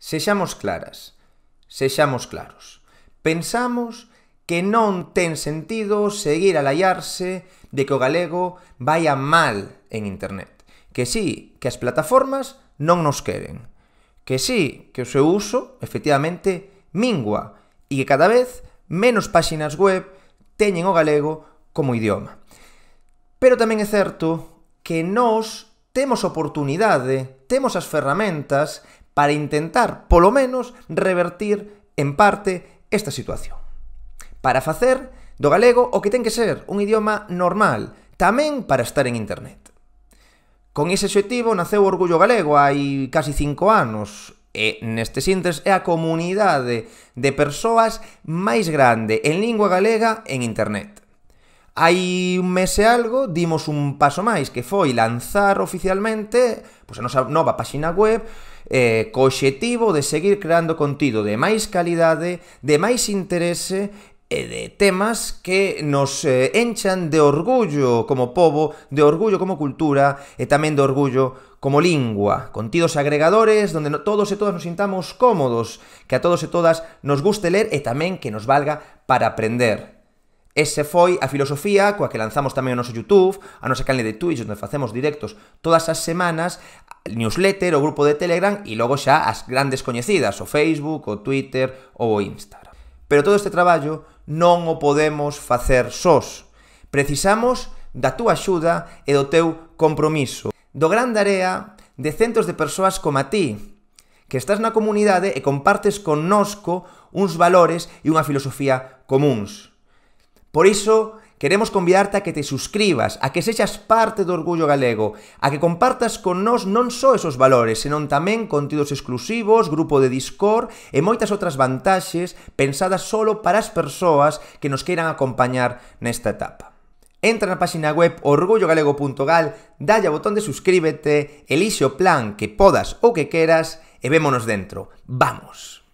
Sexamos claras, sexamos claros. Pensamos que non ten sentido seguir a laiarse de que o galego vaya mal en internet. Que sí, que as plataformas non nos queren. Que sí, que o seu uso, efectivamente, mingua e que cada vez menos páxinas web teñen o galego como idioma. Pero tamén é certo que nós temos oportunidade, temos as ferramentas para intentar, polo menos, revertir en parte esta situación. Para facer do galego o que ten que ser un idioma normal, tamén para estar en internet. Con ese objetivo naceu o Orgullo Galego hai casi cinco anos, E neste sintes é a comunidade de persoas máis grande en lingua galega en internet. Hai un mes e algo dimos un paso máis que foi lanzar oficialmente pois, a nosa nova páxina web eh, co objetivo de seguir creando contido de máis calidade, de máis interese e de temas que nos eh, enchan de orgullo como povo, de orgullo como cultura e tamén de orgullo como lingua, contidos agregadores donde todos e todas nos sintamos cómodos, que a todos e todas nos guste ler e tamén que nos valga para aprender. Ese foi a filosofía coa que lanzamos tamén o noso YouTube, a nosa canle de Twitch, onde facemos directos todas as semanas, newsletter, o grupo de Telegram e logo xa as grandes coñecidas, o Facebook, o Twitter ou o Instagram. Pero todo este traballo non o podemos facer sós. Precisamos da túa axuda e do teu compromiso. Do grande area de centos de persoas como a ti, que estás na comunidade e compartes connosco uns valores e unha filosofía comuns. Por iso, queremos convidarte a que te suscribas, a que sexas parte do Orgullo Galego, a que compartas con nós non só esos valores, senón tamén contidos exclusivos, grupo de Discord e moitas outras vantaxes pensadas solo para as persoas que nos queiran acompañar nesta etapa. Entra na páxina web orgullogalego.gal, dalle ao botón de suscríbete, elixe o plan que podas ou que queras e vémonos dentro. ¡Vamos!